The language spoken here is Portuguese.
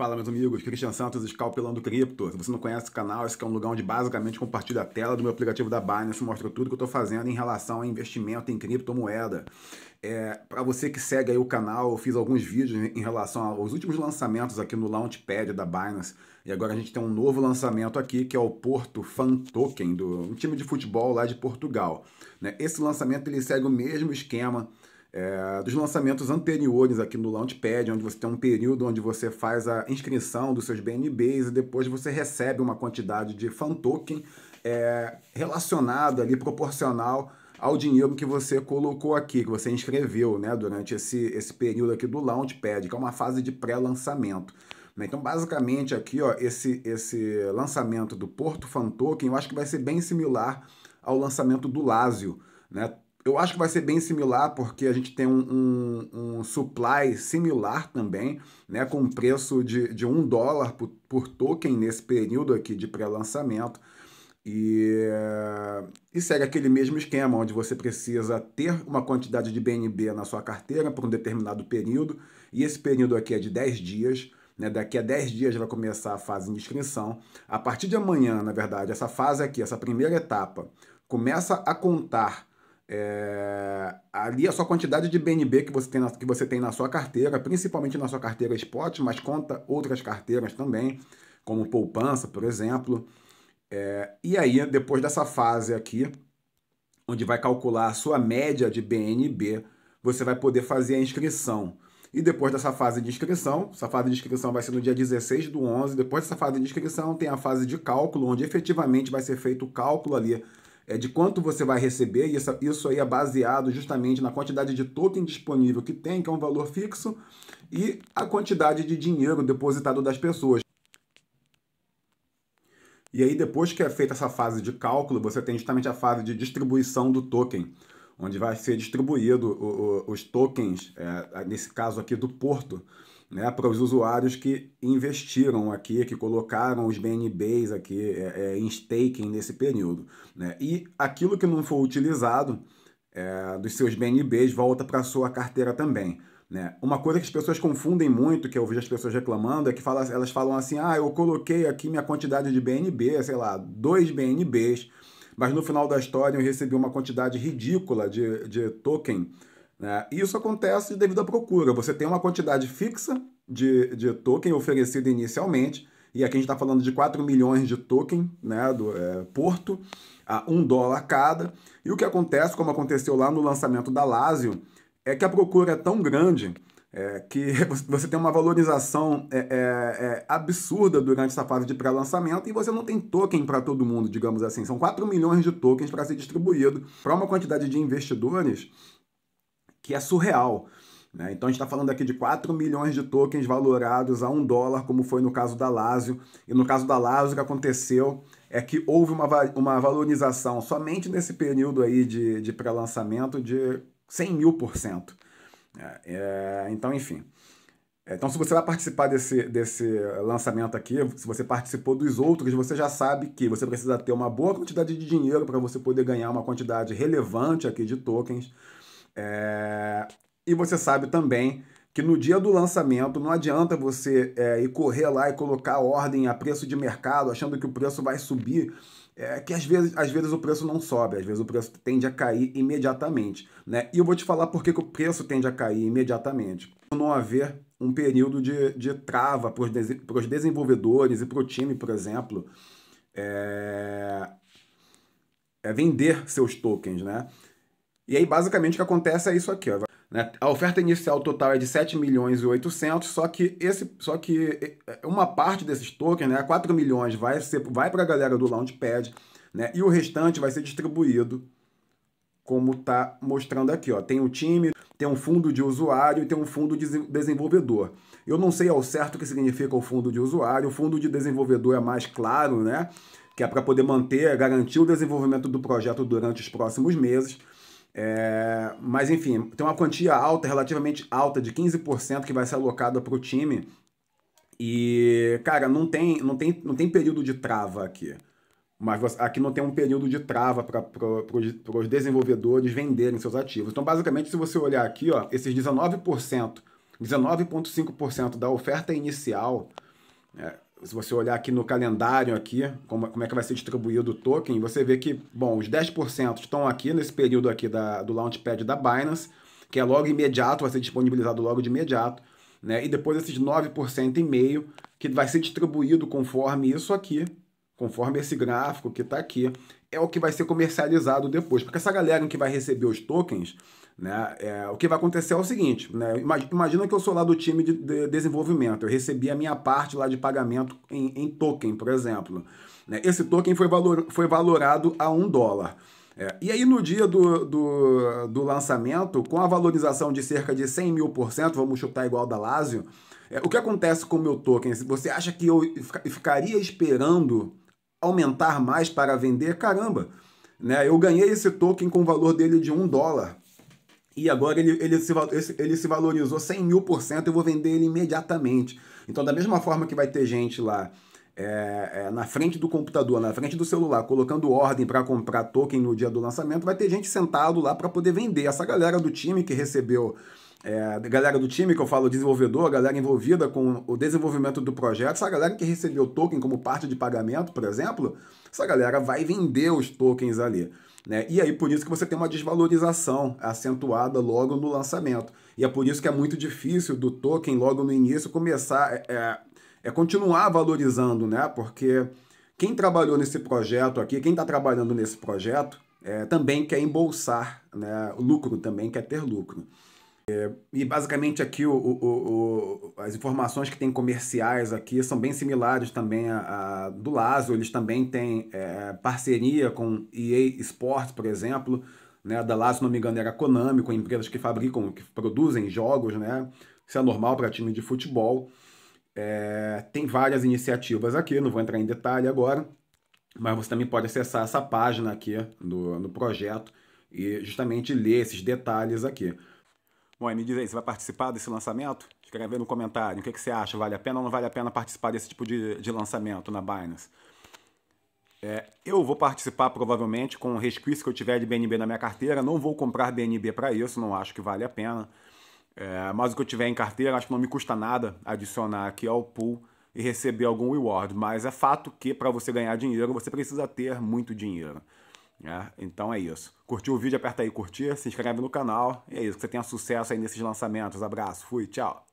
Fala, meus amigos, é Cristian Santos, Scalpelando Cripto. Se você não conhece o canal, esse é um lugar onde basicamente compartilho a tela do meu aplicativo da Binance, mostra tudo que eu estou fazendo em relação a investimento em criptomoeda. É, para você que segue aí o canal, eu fiz alguns vídeos em relação aos últimos lançamentos aqui no Launchpad da Binance. E agora a gente tem um novo lançamento aqui, que é o Porto Fan Token, do, um time de futebol lá de Portugal. Né? Esse lançamento ele segue o mesmo esquema é, dos lançamentos anteriores aqui no Launchpad, onde você tem um período onde você faz a inscrição dos seus BNBs e depois você recebe uma quantidade de fan token é, relacionada ali, proporcional ao dinheiro que você colocou aqui, que você inscreveu né, durante esse, esse período aqui do Launchpad, que é uma fase de pré-lançamento. Né, então, basicamente, aqui, ó, esse, esse lançamento do Porto Fan Token, eu acho que vai ser bem similar ao lançamento do Lazio, né? eu acho que vai ser bem similar, porque a gente tem um, um, um supply similar também, né, com um preço de, de um dólar por, por token nesse período aqui de pré-lançamento. E, e, segue aquele mesmo esquema, onde você precisa ter uma quantidade de BNB na sua carteira por um determinado período, e esse período aqui é de 10 dias. Né, daqui a 10 dias vai começar a fase de inscrição. A partir de amanhã, na verdade, essa fase aqui, essa primeira etapa, começa a contar é, ali a sua quantidade de BNB que você, tem na, que você tem na sua carteira, principalmente na sua carteira spot, mas conta outras carteiras também, como poupança, por exemplo. É, e aí, depois dessa fase aqui, onde vai calcular a sua média de BNB, você vai poder fazer a inscrição. E depois dessa fase de inscrição, essa fase de inscrição vai ser no dia 16 do 11, depois dessa fase de inscrição tem a fase de cálculo, onde efetivamente vai ser feito o cálculo ali é, de quanto você vai receber, e isso aí é baseado justamente na quantidade de token disponível que tem, que é um valor fixo, e a quantidade de dinheiro depositado das pessoas. E aí, depois que é feita essa fase de cálculo, você tem justamente a fase de distribuição do token, onde vai ser distribuído o, o, os tokens, é, nesse caso aqui do Porto, né, para os usuários que investiram aqui, que colocaram os BNBs aqui é, é, em staking nesse período. Né? E aquilo que não for utilizado é, dos seus BNBs volta para a sua carteira também. Né? Uma coisa que as pessoas confundem muito, que eu vejo as pessoas reclamando, é que fala, elas falam assim: ah, eu coloquei aqui minha quantidade de BNB, sei lá, dois BNBs, mas no final da história eu recebi uma quantidade ridícula de, de token né? E isso acontece devido à procura. Você tem uma quantidade fixa de, de token oferecida inicialmente, e aqui a gente está falando de 4 milhões de token né, do é, Porto, a 1 dólar cada. E o que acontece, como aconteceu lá no lançamento da Lazio, é que a procura é tão grande é, que você tem uma valorização é, é, é, absurda durante essa fase de pré-lançamento e você não tem token para todo mundo, digamos assim. São 4 milhões de tokens para ser distribuído para uma quantidade de investidores que é surreal. Né? Então a gente está falando aqui de 4 milhões de tokens valorados a um dólar, como foi no caso da Lazio. E no caso da Lazio, o que aconteceu é que houve uma, uma valorização somente nesse período aí de, de pré-lançamento de 100 mil por cento. É, é então, enfim. É, então, se você vai participar desse, desse lançamento aqui, se você participou dos outros, você já sabe que você precisa ter uma boa quantidade de dinheiro para você poder ganhar uma quantidade relevante aqui de tokens. É... E você sabe também que no dia do lançamento não adianta você é, ir correr lá e colocar ordem a preço de mercado, achando que o preço vai subir. É que às vezes, às vezes o preço não sobe, às vezes o preço tende a cair imediatamente. Né? E eu vou te falar por que, o preço tende a cair imediatamente. Por não haver um período de, de trava para os de, desenvolvedores e para o time, por exemplo, é, é vender seus tokens. Né? E aí, basicamente, o que acontece é isso aqui. Ó. Né? A oferta inicial total é de 7 milhões e 800, só que, esse, só que é, é, uma parte desses tokens, né, 4 milhões, vai, ser, vai para a galera do Launchpad, né, e o restante vai ser distribuído, como está mostrando aqui. Ó. Tem o um time, tem um fundo de usuário e tem um fundo de desenvolvedor. Eu não sei ao certo o que significa o fundo de usuário, o fundo de desenvolvedor é mais claro, né, que é para poder manter, garantir o desenvolvimento do projeto durante os próximos meses. É, mas enfim, tem uma quantia alta, relativamente alta, de 15% que vai ser alocada para o time. E, cara, não tem, não, tem, não tem período de trava aqui. Mas você, aqui não tem um período de trava para pro, os desenvolvedores venderem seus ativos. Então, basicamente, se você olhar aqui, ó, esses 19%, 19,5% da oferta inicial, é, se você olhar aqui no calendário aqui, como, como é que vai ser distribuído o token, você vê que, bom, os 10% estão aqui nesse período aqui da, do Launchpad da Binance, que é logo imediato, vai ser disponibilizado logo de imediato, né? E depois esses 9% e meio que vai ser distribuído conforme isso aqui, conforme esse gráfico que está aqui, é o que vai ser comercializado depois, porque essa galera que vai receber os tokens né? É, o que vai acontecer é o seguinte: né? imagina que eu sou lá do time de, de desenvolvimento, eu recebi a minha parte lá de pagamento em, em token, por exemplo. Né? Esse token foi, valor, foi valorado a um dólar. É, e aí, no dia do, do, do, lançamento, com a valorização de cerca de 100 mil por cento, vamos chutar igual da Lazio, é, o que acontece com o meu token? Você acha que eu ficaria esperando aumentar mais para vender? Caramba! Né? Eu ganhei esse token com o valor dele de um dólar. E agora ele, ele, se, ele se valorizou 100 mil por cento, eu vou vender ele imediatamente. Então, da mesma forma que vai ter gente lá é, é, na frente do computador, na frente do celular, colocando ordem para comprar token no dia do lançamento, vai ter gente sentado lá para poder vender. Essa galera do time que recebeu é, galera do time que eu falo desenvolvedor, a galera envolvida com o desenvolvimento do projeto, essa galera que recebeu token como parte de pagamento, por exemplo, essa galera vai vender os tokens ali. Né? E aí por isso que você tem uma desvalorização acentuada logo no lançamento. E é por isso que é muito difícil do token logo no início começar é, é, é continuar valorizando, né? Porque quem trabalhou nesse projeto aqui, quem está trabalhando nesse projeto, é, também quer embolsar né? o lucro, também quer ter lucro. É, e basicamente aqui o, o, o, as informações que tem comerciais aqui são bem similares também a, a do Lazio. Eles também têm é, parceria com EA Sports, por exemplo. Né? Da Lazio, se não me engano, era Konami, com empresas que fabricam, que produzem jogos. Né? Isso é normal para time de futebol. É, tem várias iniciativas aqui, não vou entrar em detalhe agora. Mas você também pode acessar essa página aqui do, do projeto e justamente ler esses detalhes aqui. Bom, me diz aí, você vai participar desse lançamento? Escreve aí no comentário o que, que você acha, vale a pena ou não vale a pena participar desse tipo de, de lançamento na Binance. É, eu vou participar provavelmente com o resquício que eu tiver de BNB na minha carteira, não vou comprar BNB para isso, não acho que vale a pena. É, mas o que eu tiver em carteira, acho que não me custa nada adicionar aqui ao pool e receber algum reward, mas é fato que para você ganhar dinheiro, você precisa ter muito dinheiro. É, então é isso. Curtiu o vídeo? Aperta aí curtir, se inscreve no canal. E é isso, que você tenha sucesso aí nesses lançamentos. Abraço, fui, tchau.